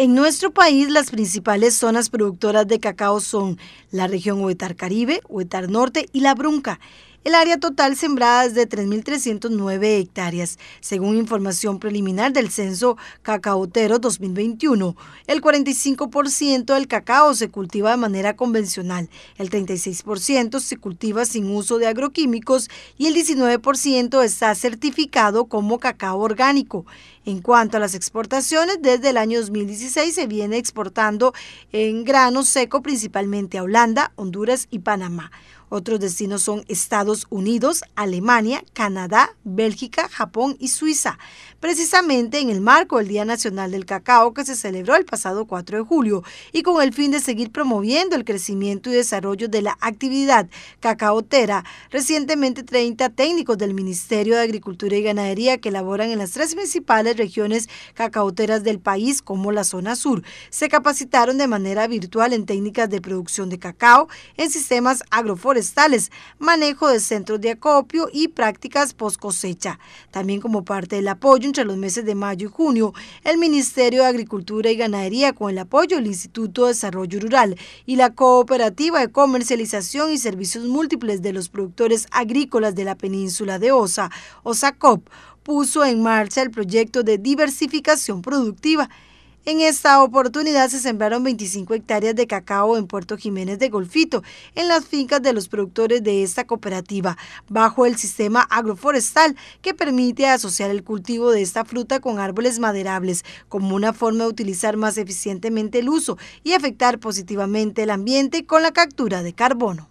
En nuestro país, las principales zonas productoras de cacao son la región Huetar Caribe, Huetar Norte y La Brunca. El área total sembrada es de 3.309 hectáreas, según información preliminar del Censo Cacaotero 2021. El 45% del cacao se cultiva de manera convencional, el 36% se cultiva sin uso de agroquímicos y el 19% está certificado como cacao orgánico. En cuanto a las exportaciones, desde el año 2016 se viene exportando en grano seco principalmente a Holanda, Honduras y Panamá. Otros destinos son Estados Unidos, Alemania, Canadá, Bélgica, Japón y Suiza, precisamente en el marco del Día Nacional del Cacao que se celebró el pasado 4 de julio y con el fin de seguir promoviendo el crecimiento y desarrollo de la actividad cacaotera. Recientemente 30 técnicos del Ministerio de Agricultura y Ganadería que laboran en las tres principales regiones cacaoteras del país como la zona sur se capacitaron de manera virtual en técnicas de producción de cacao en sistemas agroforestales forestales, manejo de centros de acopio y prácticas post cosecha. También como parte del apoyo entre los meses de mayo y junio, el Ministerio de Agricultura y Ganadería con el apoyo del Instituto de Desarrollo Rural y la Cooperativa de Comercialización y Servicios Múltiples de los Productores Agrícolas de la Península de Osa, OSACOP, puso en marcha el proyecto de diversificación productiva en esta oportunidad se sembraron 25 hectáreas de cacao en Puerto Jiménez de Golfito, en las fincas de los productores de esta cooperativa, bajo el sistema agroforestal que permite asociar el cultivo de esta fruta con árboles maderables como una forma de utilizar más eficientemente el uso y afectar positivamente el ambiente con la captura de carbono.